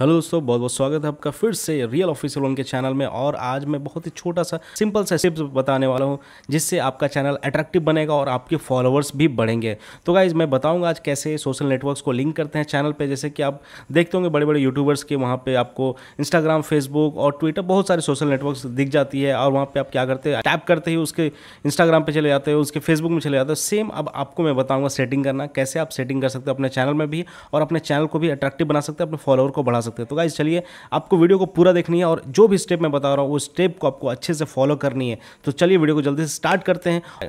hello दोस्तों बहुत बहुत स्वागत है आपका फिर से रियल ऑफिशियल उनके के चैनल में और आज मैं बहुत ही छोटा सा सिंपल सा टिप्स बताने वाला हूं जिससे आपका चैनल अट्रैक्टिव बनेगा और आपके फॉलोवर्स भी बढ़ेंगे तो गाइज मैं बताऊंगा आज कैसे सोशल नेटवर्क्स को लिंक करते हैं चैनल पर जैसे कि आप देखते होंगे बड़े बड़े यूट्यूबर्स के वहाँ पर आपको इंस्टाग्राम फेसबुक और ट्विटर बहुत सारे सोशल नेटवर्क दिख जाती है और वहाँ पर आप क्या करते हैं टैप करते ही उसके इंस्टाग्राम पर चले जाते हो उसके फेसबुक में चले जाते हैं सेम अब आपको मैं बताऊँगा सेटिंग करना कैसे आप सेटिंग कर सकते हो अपने चैनल में भी और अपने चैनल को भी अट्रैक्टिव बना सकते हैं अपने फॉलोअर को बढ़ा सकते सकते हैं तो गाइज चलिए आपको वीडियो को पूरा देखनी है और जो भी स्टेप मैं बता रहा हूँ वो स्टेप को आपको अच्छे से फॉलो करनी है तो चलिए वीडियो को जल्दी से स्टार्ट करते हैं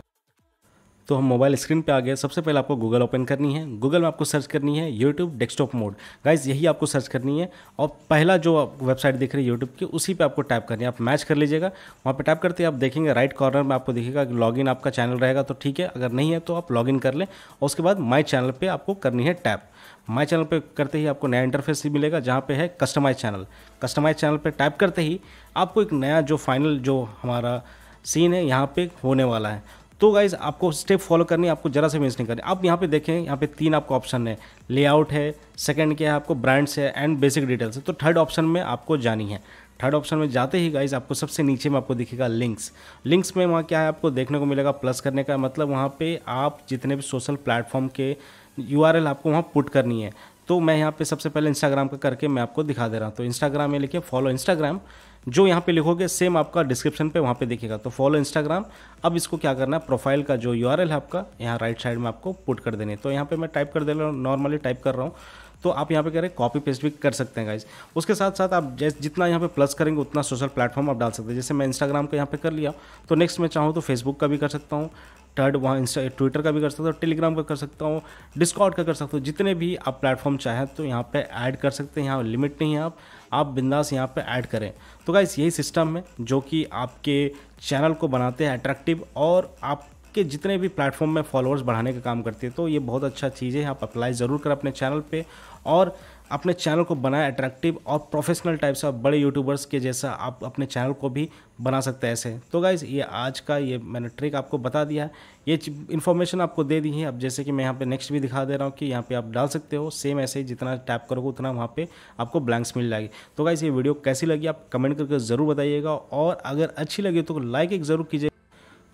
तो हम मोबाइल स्क्रीन पे आ गए सबसे पहले आपको गूगल ओपन करनी है गूगल में आपको सर्च करनी है यूट्यूब डेस्कटॉप मोड गाइज यही आपको सर्च करनी है और पहला जो वेबसाइट दिख रही है यूट्यूब की उसी पर आपको टाइप करनी है आप मैच कर लीजिएगा वहाँ पर टाइप करते आप देखेंगे राइट कॉर्नर में आपको दिखेगा कि लॉग आपका चैनल रहेगा तो ठीक है अगर नहीं है तो आप लॉग कर लें और उसके बाद माई चैनल पर आपको करनी है टैप माई चैनल पे करते ही आपको नया इंटरफेस भी मिलेगा जहाँ पे है कस्टमाइज चैनल कस्टमाइज चैनल पे टाइप करते ही आपको एक नया जो फाइनल जो हमारा सीन है यहाँ पे होने वाला है तो गाइज आपको स्टेप फॉलो करनी आपको ज़रा से मिस नहीं करनी आप यहाँ पे देखें यहाँ पे तीन आपको ऑप्शन है लेआउट है सेकंड क्या है आपको ब्रांड्स है एंड बेसिक डिटेल्स है तो थर्ड ऑप्शन में आपको जानी है थर्ड ऑप्शन में जाते ही गाइज आपको सबसे नीचे में आपको दिखेगा लिंक्स लिंक्स में वहाँ क्या है आपको देखने को मिलेगा प्लस करने का मतलब वहाँ पर आप जितने भी सोशल प्लेटफॉर्म के यू आपको वहाँ पुट करनी है तो मैं यहाँ पे सबसे पहले इंस्टाग्राम का करके मैं आपको दिखा दे रहा हूँ तो इंस्टाग्राम में लिखिए फॉलो इंस्टाग्राम जो यहाँ पे लिखोगे सेम आपका डिस्क्रिप्शन पे वहाँ पे दिखेगा तो फॉलो इंस्टाग्राम अब इसको क्या करना है प्रोफाइल का जो यू है आपका यहाँ राइट साइड में आपको पुट कर देने तो यहाँ पर मैं टाइप कर दे रहा हूँ नॉर्मली टाइप कर रहा हूँ तो आप यहाँ पे करें कॉपी पेस्ट भी कर सकते हैं गाइज उसके साथ साथ आप जैसे जितना यहाँ पे प्लस करेंगे उतना सोशल प्लेटफॉर्म आप डाल सकते हैं जैसे मैं इंस्टाग्राम का यहाँ पे कर लिया तो नेक्स्ट मैं चाहूँ तो फेसबुक का भी कर सकता हूँ थर्ड वहाँ इंस्टा ट्विटर का भी कर सकते हो टेलीग्राम का कर सकता हूँ डिस्कॉर्ड का कर सकते हो जितने भी आप प्लेटफॉर्म चाहें तो यहाँ पे ऐड कर सकते हैं यहाँ लिमिट नहीं है आप आप बिंदास यहाँ पे ऐड करें तो गाइस यही सिस्टम है जो कि आपके चैनल को बनाते हैं अट्रैक्टिव और आप के जितने भी प्लेटफॉर्म में फॉलोअर्स बढ़ाने का काम करती है तो ये बहुत अच्छा चीज़ है आप अप्लाई ज़रूर करें अपने चैनल पर और अपने चैनल को बनाए अट्रैक्टिव और प्रोफेशनल टाइप से बड़े यूट्यूबर्स के जैसा आप अपने चैनल को भी बना सकते हैं ऐसे तो गाइज़ ये आज का ये मैंने ट्रिक आपको बता दिया है ये इन्फॉर्मेशन आपको दे दी है अब जैसे कि मैं यहाँ पे नेक्स्ट भी दिखा दे रहा हूँ कि यहाँ पे आप डाल सकते हो सेम ऐसे ही जितना टैप करोगे उतना वहाँ पर आपको ब्लैंक्स मिल जाएगी तो गाइज़ ये वीडियो कैसी लगी आप कमेंट करके ज़रूर बताइएगा और अगर अच्छी लगी तो लाइक एक ज़रूर कीजिए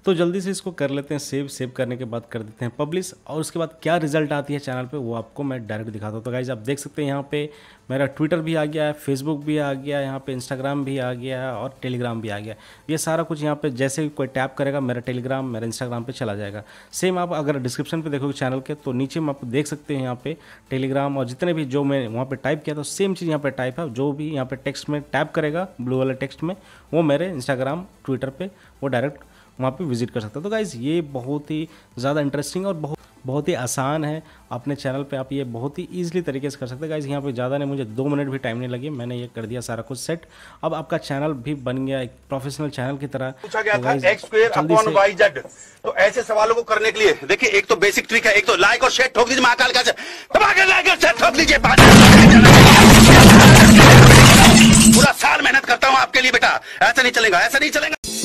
तो जल्दी से इसको कर लेते हैं सेव सेव करने के बाद कर देते हैं पब्लिश और उसके बाद क्या रिजल्ट आती है चैनल पे वो आपको मैं डायरेक्ट दिखाता हूँ तो गाइज आप देख सकते हैं यहाँ पे मेरा ट्विटर भी आ गया है फेसबुक भी आ गया है यहाँ पे इंस्टाग्राम भी आ गया है और टेलीग्राम भी आ गया ये सारा कुछ यहाँ पे जैसे कोई टैप करेगा मेरा टेलीग्राम मेरा इंस्टाग्राम पर चला जाएगा सेम आप अगर डिस्क्रिप्शन पर देखोगे चैनल के तो नीचे में आप देख सकते हैं यहाँ पे टेलीग्राम और जितने भी जो मैं वहाँ पर टाइप किया था सेम चीज़ यहाँ पर टाइप है जो भी यहाँ पर टेक्स्ट में टैप करेगा ब्लू वाले टेक्स्ट में वो मेरे इंस्टाग्राम ट्विटर पर वो डायरेक्ट वहाँ पे विजिट कर सकते हो तो गाइज़ ये बहुत ही ज़्यादा इंटरेस्टिंग और बहुत बहुत ही आसान है अपने चैनल पे आप ये बहुत ही ईजिली तरीके से कर सकते हैं गाइज यहाँ पे ज़्यादा नहीं मुझे दो मिनट भी टाइम नहीं लगे मैंने ये कर दिया सारा कुछ सेट अब आपका चैनल भी बन गया एक प्रोफेशनल चैनल की तरह पूछा गया तो था X square upon Y Z तो ऐसे सवालों को करने के लिए देखिए एक तो बेसिक ट्रिक है एक तो लाइक और शेयर ठोक दीजिए महाकाल का लाइक और शेयर ठोक दीजिए पूरा साल मेहनत करता हूँ आपके लिए बेटा ऐसा नहीं चलेगा ऐसा नहीं चलेगा